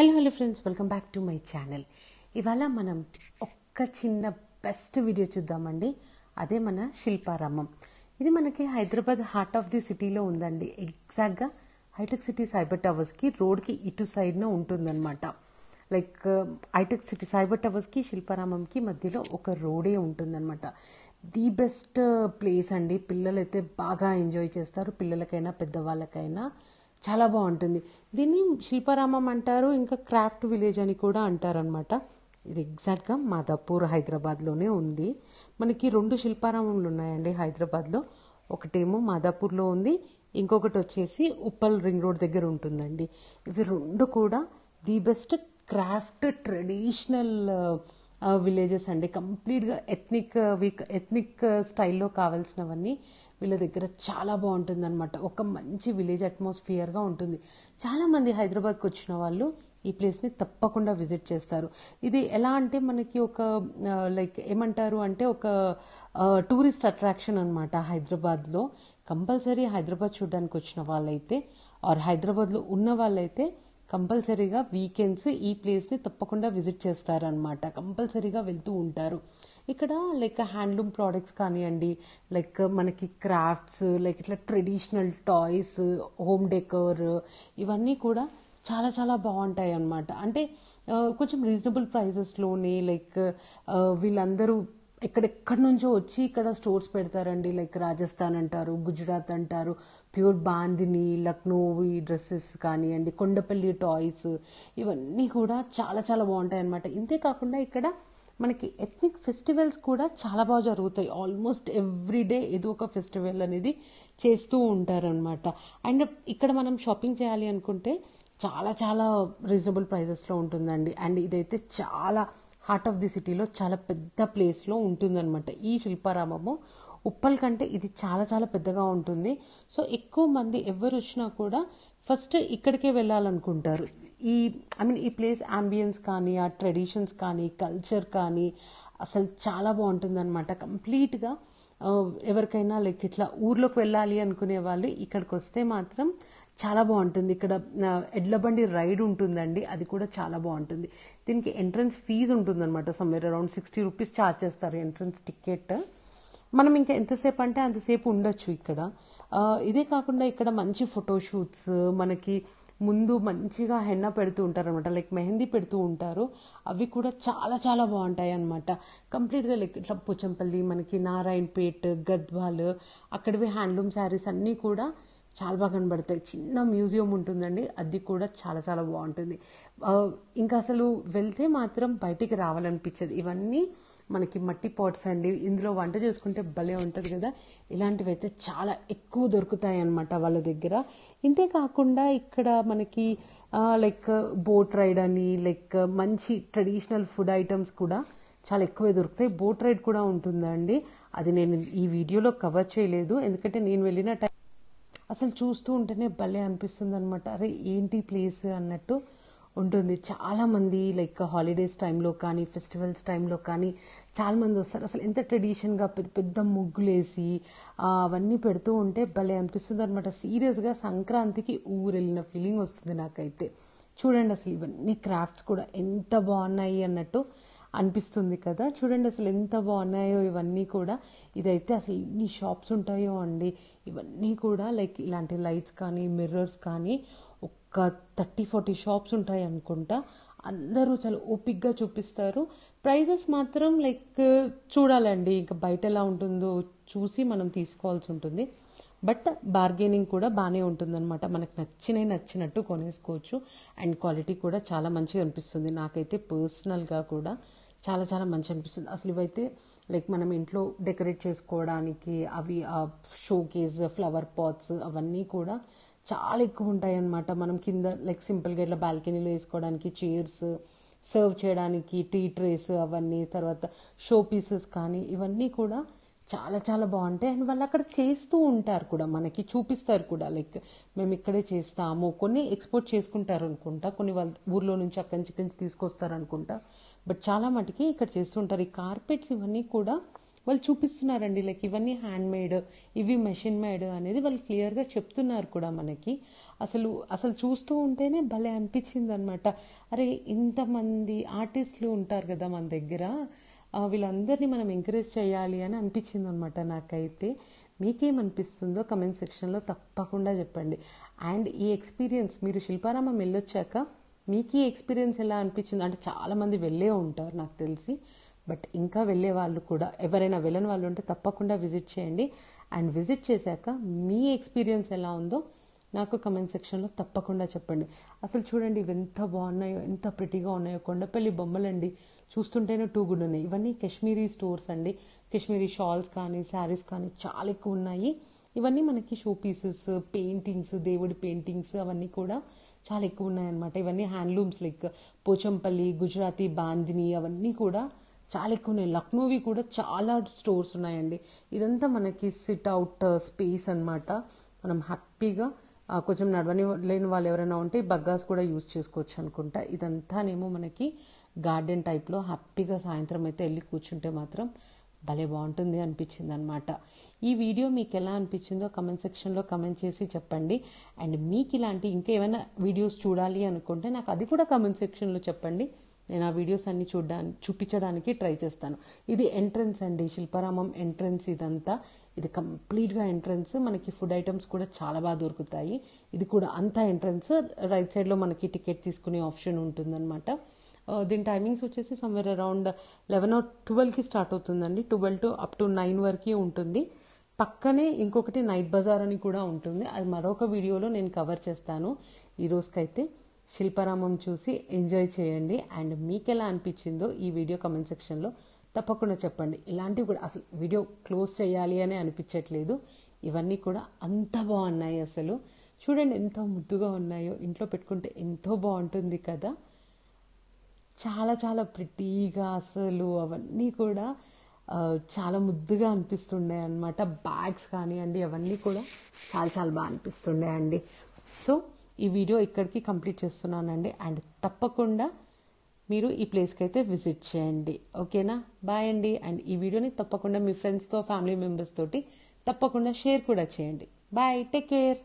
hello hello friends welcome back to my channel ఇవాళ మనం ఒక్క చిన్న బెస్ట్ వీడియో చూద్దామండి అదే మన శిల్పారామం ఇది మనకి హైదరాబాద్ హార్ట్ ఆఫ్ ది సిటీలో ఉందండి ఎగ్జాక్ట్గా హైటెక్ సిటీ సైబర్ టవర్స్కి రోడ్కి ఇటు సైడ్న ఉంటుందన్నమాట లైక్ హైటెక్ సిటీ సైబర్ టవర్స్కి శిల్పారామంకి మధ్యలో ఒక రోడే ఉంటుందన్నమాట ది బెస్ట్ ప్లేస్ అండి పిల్లలైతే బాగా ఎంజాయ్ చేస్తారు పిల్లలకైనా పెద్దవాళ్ళకైనా చాలా బాగుంటుంది దీన్ని శిల్పారామం అంటారు ఇంకా క్రాఫ్ట్ విలేజ్ అని కూడా అంటారనమాట ఇది ఎగ్జాక్ట్గా మాదాపూర్ హైదరాబాద్లోనే ఉంది మనకి రెండు శిల్పారామంలు ఉన్నాయండి హైదరాబాద్లో ఒకటేమో మాధాపూర్లో ఉంది ఇంకొకటి వచ్చేసి ఉప్పల్ రింగ్ రోడ్ దగ్గర ఉంటుందండి ఇవి రెండు కూడా the best craft traditional villages అండి కంప్లీట్గా ఎథ్నిక్ ఎథ్నిక్ స్టైల్లో కావాల్సినవన్నీ వీళ్ళ దగ్గర చాలా బాగుంటుంది అనమాట ఒక మంచి విలేజ్ అట్మాస్ఫియర్గా ఉంటుంది చాలామంది హైదరాబాద్కి వచ్చిన వాళ్ళు ఈ ప్లేస్ని తప్పకుండా విజిట్ చేస్తారు ఇది ఎలా అంటే మనకి ఒక లైక్ ఏమంటారు అంటే ఒక టూరిస్ట్ అట్రాక్షన్ అనమాట హైదరాబాద్లో కంపల్సరీ హైదరాబాద్ చూడడానికి వచ్చిన వాళ్ళైతే ఆర్ హైదరాబాద్లో ఉన్న వాళ్ళైతే కంపల్సరీగా వీకెండ్స్ ఈ ప్లేస్ని తప్పకుండా విజిట్ చేస్తారనమాట కంపల్సరీగా వెళ్తూ ఉంటారు ఇక్కడ లైక్ హ్యాండ్లూమ్ ప్రోడక్ట్స్ కానివ్వండి లైక్ మనకి క్రాఫ్ట్స్ లైక్ ఇట్లా ట్రెడిషనల్ టాయ్స్ హోమ్ డెకోర్ ఇవన్నీ కూడా చాలా చాలా బాగుంటాయి అన్నమాట అంటే కొంచెం రీజనబుల్ ప్రైజెస్లోనే లైక్ వీళ్ళందరూ ఎక్కడెక్కడి నుంచో వచ్చి ఇక్కడ స్టోర్స్ పెడతారండి లైక్ రాజస్థాన్ అంటారు గుజరాత్ అంటారు ప్యూర్ బాందిని లక్నోవి డ్రెస్సెస్ కానివ్వండి కొండపల్లి టాయ్స్ ఇవన్నీ కూడా చాలా చాలా బాగుంటాయి అనమాట ఇంతే కాకుండా ఇక్కడ మనకి ఎథ్నిక్ ఫెస్టివల్స్ కూడా చాలా బాగా జరుగుతాయి ఆల్మోస్ట్ డే ఏదో ఒక ఫెస్టివల్ అనేది చేస్తూ ఉంటారనమాట అండ్ ఇక్కడ మనం షాపింగ్ చేయాలి అనుకుంటే చాలా చాలా రీజనబుల్ ప్రైజెస్లో ఉంటుందండి అండ్ ఇదైతే చాలా హార్ట్ ఆఫ్ ది సిటీలో చాలా పెద్ద ప్లేస్లో ఉంటుందన్నమాట ఈ శిల్పారామము ఉప్పల్ కంటే ఇది చాలా చాలా పెద్దగా ఉంటుంది సో ఎక్కువ మంది ఎవరు వచ్చినా కూడా ఫస్ట్ ఇక్కడికే వెళ్ళాలనుకుంటారు ఈ ఐ మీన్ ఈ ప్లేస్ అంబియన్స్ కానీ ఆ ట్రెడిషన్స్ కానీ కల్చర్ కానీ అసలు చాలా బాగుంటుందన్నమాట కంప్లీట్గా ఎవరికైనా లైక్ ఇట్లా ఊర్లోకి వెళ్ళాలి అనుకునే వాళ్ళు ఇక్కడికి వస్తే మాత్రం చాలా బాగుంటుంది ఇక్కడ ఎడ్లబండి రైడ్ ఉంటుందండి అది కూడా చాలా బాగుంటుంది దీనికి ఎంట్రన్స్ ఫీజు ఉంటుందన్నమాట somewhere around sixty rupees charge చేస్తారు ఎంట్రన్స్ టికెట్ మనం ఇంకా ఎంతసేపు అంటే అంతసేపు ఉండొచ్చు ఇక్కడ ఇదే కాకుండా ఇక్కడ మంచి ఫోటోషూట్స్ మనకి ముందు మంచిగా హెన్న పెడుతూ ఉంటారు అనమాట లైక్ మెహందీ పెడుతూ ఉంటారు అవి కూడా చాలా చాలా బాగుంటాయి అనమాట కంప్లీట్గా లైక్ ఇట్లా పుచ్చంపల్లి మనకి నారాయణపేట్ గద్వాల్ అక్కడివి హ్యాండ్లూమ్ శారీస్ అన్నీ కూడా చాలా బాగా కనబడతాయి చిన్న మ్యూజియం ఉంటుందండి అది కూడా చాలా చాలా బాగుంటుంది ఇంకా అసలు వెళ్తే మాత్రం బయటికి రావాలనిపించదు ఇవన్నీ మనకి మట్టి పాట్స్ అండి ఇందులో వంట చేసుకుంటే భలే ఉంటుంది కదా ఇలాంటివి అయితే చాలా ఎక్కువ దొరుకుతాయి అనమాట వాళ్ళ దగ్గర ఇంతే కాకుండా ఇక్కడ మనకి లైక్ బోట్ రైడ్ అని లైక్ మంచి ట్రెడిషనల్ ఫుడ్ ఐటమ్స్ కూడా చాలా ఎక్కువే దొరుకుతాయి బోట్ రైడ్ కూడా ఉంటుందండి అది నేను ఈ వీడియోలో కవర్ చేయలేదు ఎందుకంటే నేను వెళ్ళిన టైం అసలు చూస్తూ ఉంటేనే భలే అనిపిస్తుంది అనమాట అరే ఏంటి ప్లేస్ అన్నట్టు ఉంటుంది చాలామంది లైక్ హాలిడేస్ టైంలో కానీ ఫెస్టివల్స్ టైంలో కానీ చాలామంది వస్తారు అసలు ఎంత ట్రెడిషన్గా పెద్ద పెద్ద ముగ్గులేసి అవన్నీ పెడుతూ ఉంటే భలే అనిపిస్తుంది అనమాట సీరియస్గా సంక్రాంతికి ఊరు వెళ్ళిన ఫీలింగ్ వస్తుంది నాకైతే చూడండి అసలు ఇవన్నీ క్రాఫ్ట్స్ కూడా ఎంత బాగున్నాయి అన్నట్టు అనిపిస్తుంది కదా చూడండి అసలు ఎంత బాగున్నాయో ఇవన్నీ కూడా ఇదైతే అసలు ఎన్ని షాప్స్ ఉంటాయో అండి ఇవన్నీ కూడా లైక్ ఇలాంటి లైట్స్ కానీ మిర్రర్స్ కానీ ఒక థర్టీ ఫార్టీ షాప్స్ ఉంటాయి అనుకుంటా అందరూ చాలా ఓపిక్గా చూపిస్తారు ప్రైజెస్ మాత్రం లైక్ చూడాలండి ఇంకా బయట ఎలా ఉంటుందో చూసి మనం తీసుకోవాల్సి ఉంటుంది బట్ బార్గెనింగ్ కూడా బాగానే ఉంటుందన్నమాట మనకు నచ్చినవి నచ్చినట్టు కొనేసుకోవచ్చు అండ్ క్వాలిటీ కూడా చాలా మంచిగా అనిపిస్తుంది నాకైతే పర్సనల్గా కూడా చాలా చాలా మంచి అనిపిస్తుంది అసలు ఇవైతే లైక్ మనం ఇంట్లో డెకరేట్ చేసుకోవడానికి అవి ఆ షోకేస్ ఫ్లవర్ పాట్స్ అవన్నీ కూడా చాలా ఎక్కువ ఉంటాయి మనం కింద లైక్ సింపుల్గా ఇట్లా బాల్కనీలో వేసుకోవడానికి చైర్స్ సర్వ్ చేయడానికి టీ ట్రేస్ అవన్నీ తర్వాత షో పీసెస్ కానీ ఇవన్నీ కూడా చాలా చాలా బాగుంటాయి అండ్ వాళ్ళు అక్కడ చేస్తూ ఉంటారు కూడా మనకి చూపిస్తారు కూడా లైక్ మేము ఇక్కడే చేస్తాము కొన్ని ఎక్స్పోర్ట్ చేసుకుంటారు అనుకుంటా కొన్ని వాళ్ళ ఊర్లో నుంచి అక్కడి నుంచి తీసుకొస్తారు అనుకుంటా బట్ చాలా మటుకి ఇక్కడ చేస్తుంటారు ఈ కార్పెట్స్ ఇవన్నీ కూడా వాళ్ళు చూపిస్తున్నారండి లైక్ ఇవన్నీ హ్యాండ్ మేడ్ ఇవి మెషిన్ మేడ్ అనేది వాళ్ళు క్లియర్గా చెప్తున్నారు కూడా మనకి అసలు అసలు చూస్తూ ఉంటేనే భలే అనిపించింది అనమాట అరే ఇంతమంది ఆర్టిస్టులు ఉంటారు కదా మన దగ్గర వీళ్ళందరినీ మనం ఎంకరేజ్ చేయాలి అని అనిపించింది అనమాట నాకైతే మీకేమనిపిస్తుందో కమెంట్ సెక్షన్లో తప్పకుండా చెప్పండి అండ్ ఈ ఎక్స్పీరియన్స్ మీరు శిల్పారామం వెళ్ళొచ్చాక మీకు ఈ ఎక్స్పీరియన్స్ ఎలా అనిపించింది అంటే చాలామంది వెళ్ళే ఉంటారు నాకు తెలిసి బట్ ఇంకా వెళ్ళే వాళ్ళు కూడా ఎవరైనా వెళ్ళని వాళ్ళు ఉంటే తప్పకుండా విజిట్ చేయండి అండ్ విజిట్ చేశాక మీ ఎక్స్పీరియన్స్ ఎలా ఉందో నాకు కమెంట్ సెక్షన్లో తప్పకుండా చెప్పండి అసలు చూడండి ఇవి ఎంత బాగున్నాయో ఎంత ప్రిటీగా ఉన్నాయో కొండపల్లి బొమ్మలండి చూస్తుంటేనే టూ గుడ్ ఉన్నాయి ఇవన్నీ కాశ్మీరీ స్టోర్స్ అండి కాశ్మీరీ షాల్స్ కానీ శారీస్ కానీ చాలా ఎక్కువ ఉన్నాయి ఇవన్నీ మనకి షో పీసెస్ పెయింటింగ్స్ దేవుడి పెయింటింగ్స్ అవన్నీ కూడా చాలా ఎక్కువ ఉన్నాయన్నమాట ఇవన్నీ హ్యాండ్లూమ్స్ లైక్ పోచంపల్లి గుజరాతీ బాందిని అవన్నీ కూడా చాలా ఎక్కువ ఉన్నాయి లక్నోవి కూడా చాలా స్టోర్స్ ఉన్నాయండి ఇదంతా మనకి సిట్ అవుట్ స్పేస్ అనమాట మనం హ్యాపీగా కొంచెం నడవని లేని వాళ్ళు ఎవరైనా ఉంటే బగ్గాస్ కూడా యూజ్ చేసుకోవచ్చు అనుకుంటా ఇదంతానేమో మనకి గార్డెన్ టైప్లో హ్యాపీగా సాయంత్రం అయితే వెళ్ళి కూర్చుంటే మాత్రం భలే బాగుంటుంది అనిపించింది అనమాట ఈ వీడియో మీకు ఎలా అనిపించిందో కమెంట్ సెక్షన్లో కమెంట్ చేసి చెప్పండి అండ్ మీకు ఇలాంటి ఇంకా ఏమైనా వీడియోస్ చూడాలి అనుకుంటే నాకు అది కూడా కమెంట్ సెక్షన్లో చెప్పండి నేను ఆ వీడియోస్ అన్ని చూడడానికి చూపించడానికి ట్రై చేస్తాను ఇది ఎంట్రన్స్ అండి శిల్పారామం ఎంట్రన్స్ ఇదంతా ఇది కంప్లీట్గా ఎంట్రన్స్ మనకి ఫుడ్ ఐటమ్స్ కూడా చాలా బాగా దొరుకుతాయి ఇది కూడా అంతా ఎంట్రన్స్ రైట్ సైడ్లో మనకి టికెట్ తీసుకునే ఆప్షన్ ఉంటుందన్నమాట దీని టైమింగ్స్ వచ్చేసి సమ్వేర్ అరౌండ్ లెవెన్ ఆర్ ట్వెల్వ్కి స్టార్ట్ అవుతుందండి twelve to up to nine వరకు ఉంటుంది పక్కనే ఇంకొకటి నైట్ బజార్ అని కూడా ఉంటుంది అది మరొక వీడియోలో నేను కవర్ చేస్తాను ఈ రోజుకైతే శిల్పారామం చూసి ఎంజాయ్ చేయండి అండ్ మీకు ఎలా అనిపించిందో ఈ వీడియో కమెంట్ సెక్షన్లో తప్పకుండా చెప్పండి ఇలాంటివి కూడా అసలు వీడియో క్లోజ్ చేయాలి అని అనిపించట్లేదు ఇవన్నీ కూడా అంత బాగున్నాయి అసలు చూడండి ఎంత ముద్దుగా ఉన్నాయో ఇంట్లో పెట్టుకుంటే ఎంతో బాగుంటుంది కదా చాలా చాలా ప్రిటీగా అసలు అవన్నీ కూడా చాలా ముద్దుగా అనిపిస్తుండే అనమాట బ్యాగ్స్ కానివ్వండి అవన్నీ కూడా చాలా చాలా బాగా అనిపిస్తున్నాయండి అండి సో ఈ వీడియో ఇక్కడికి కంప్లీట్ చేస్తున్నానండి అండ్ తప్పకుండా మీరు ఈ ప్లేస్కి అయితే విజిట్ చేయండి ఓకేనా బాయ్ అండి అండ్ ఈ వీడియోని తప్పకుండా మీ ఫ్రెండ్స్తో ఫ్యామిలీ మెంబర్స్ తోటి తప్పకుండా షేర్ కూడా చేయండి బాయ్ టేక్ కేర్